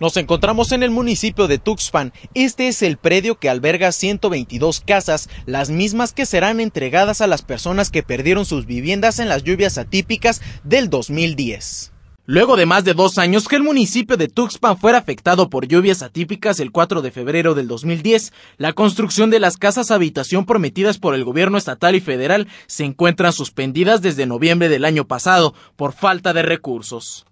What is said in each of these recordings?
Nos encontramos en el municipio de Tuxpan. Este es el predio que alberga 122 casas, las mismas que serán entregadas a las personas que perdieron sus viviendas en las lluvias atípicas del 2010. Luego de más de dos años que el municipio de Tuxpan fuera afectado por lluvias atípicas el 4 de febrero del 2010, la construcción de las casas habitación prometidas por el gobierno estatal y federal se encuentran suspendidas desde noviembre del año pasado por falta de recursos.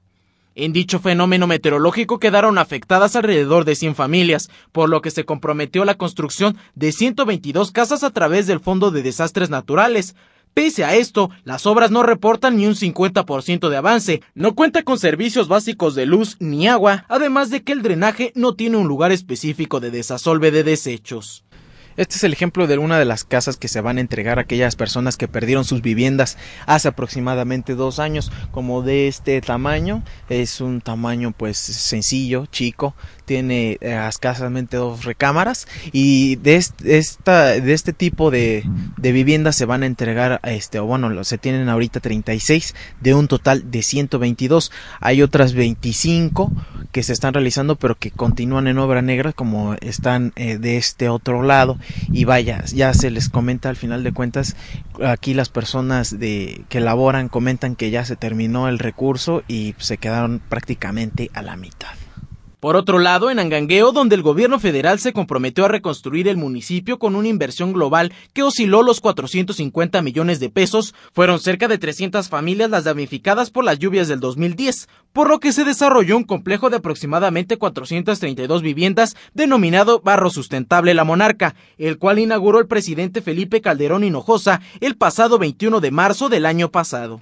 En dicho fenómeno meteorológico quedaron afectadas alrededor de 100 familias, por lo que se comprometió la construcción de 122 casas a través del Fondo de Desastres Naturales. Pese a esto, las obras no reportan ni un 50% de avance, no cuenta con servicios básicos de luz ni agua, además de que el drenaje no tiene un lugar específico de desasolve de desechos. Este es el ejemplo de una de las casas que se van a entregar a aquellas personas que perdieron sus viviendas hace aproximadamente dos años, como de este tamaño. Es un tamaño pues sencillo, chico, tiene eh, escasamente dos recámaras y de este, esta, de este tipo de, viviendas se van a entregar, este, o bueno, se tienen ahorita 36 de un total de 122. Hay otras 25 que se están realizando pero que continúan en obra negra como están eh, de este otro lado y vaya, ya se les comenta al final de cuentas, aquí las personas de, que laboran comentan que ya se terminó el recurso y se quedaron prácticamente a la mitad. Por otro lado, en Angangueo, donde el gobierno federal se comprometió a reconstruir el municipio con una inversión global que osciló los 450 millones de pesos, fueron cerca de 300 familias las damnificadas por las lluvias del 2010, por lo que se desarrolló un complejo de aproximadamente 432 viviendas denominado Barro Sustentable La Monarca, el cual inauguró el presidente Felipe Calderón Hinojosa el pasado 21 de marzo del año pasado.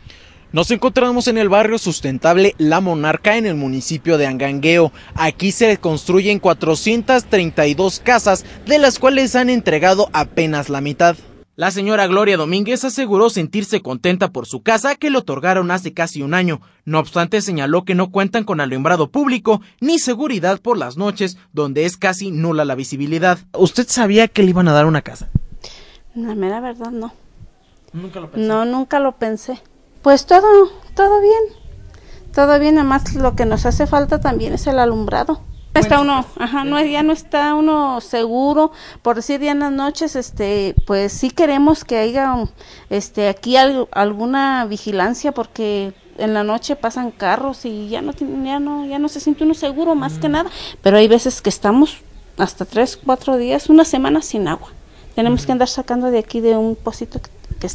Nos encontramos en el barrio sustentable La Monarca en el municipio de Angangueo. Aquí se construyen 432 casas, de las cuales han entregado apenas la mitad. La señora Gloria Domínguez aseguró sentirse contenta por su casa que le otorgaron hace casi un año. No obstante, señaló que no cuentan con alumbrado público ni seguridad por las noches, donde es casi nula la visibilidad. ¿Usted sabía que le iban a dar una casa? La mera verdad, no. Nunca lo pensé. No, nunca lo pensé pues todo, todo bien. Todo bien, además lo que nos hace falta también es el alumbrado. uno, pues, no, ya no está uno seguro, por decir ya en las noches, este, pues sí queremos que haya, este, aquí alguna vigilancia porque en la noche pasan carros y ya no, ya no, ya no se siente uno seguro más que mm. nada, pero hay veces que estamos hasta tres, cuatro días, una semana sin agua. Tenemos que andar sacando de aquí de un pocito que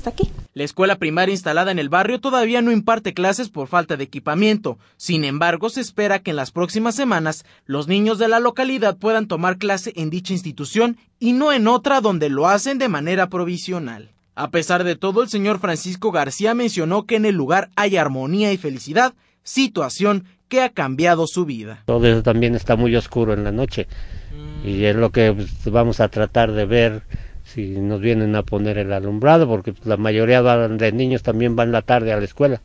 aquí. La escuela primaria instalada en el barrio todavía no imparte clases por falta de equipamiento. Sin embargo, se espera que en las próximas semanas los niños de la localidad puedan tomar clase en dicha institución y no en otra donde lo hacen de manera provisional. A pesar de todo, el señor Francisco García mencionó que en el lugar hay armonía y felicidad, situación que ha cambiado su vida. Todo eso también está muy oscuro en la noche mm. y es lo que pues, vamos a tratar de ver si nos vienen a poner el alumbrado, porque pues, la mayoría de niños también van la tarde a la escuela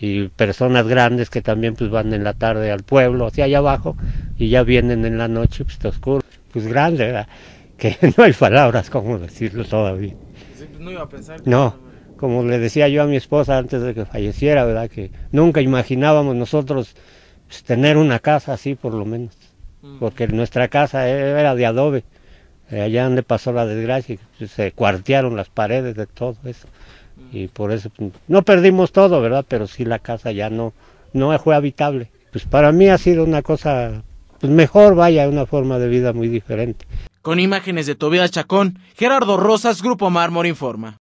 y personas grandes que también pues van en la tarde al pueblo, hacia allá abajo y ya vienen en la noche pues está oscuro, pues grande, ¿verdad? que no hay palabras como decirlo todavía. Pues, no iba a pensar. como le decía yo a mi esposa antes de que falleciera, ¿verdad? Que nunca imaginábamos nosotros pues, tener una casa así por lo menos, porque nuestra casa era de adobe eh, allá donde pasó la desgracia, se cuartearon las paredes de todo eso. Mm. Y por eso pues, no perdimos todo, ¿verdad? Pero sí la casa ya no, no fue habitable. Pues para mí ha sido una cosa, pues mejor vaya, una forma de vida muy diferente. Con imágenes de Tobias Chacón, Gerardo Rosas, Grupo Mármol Informa.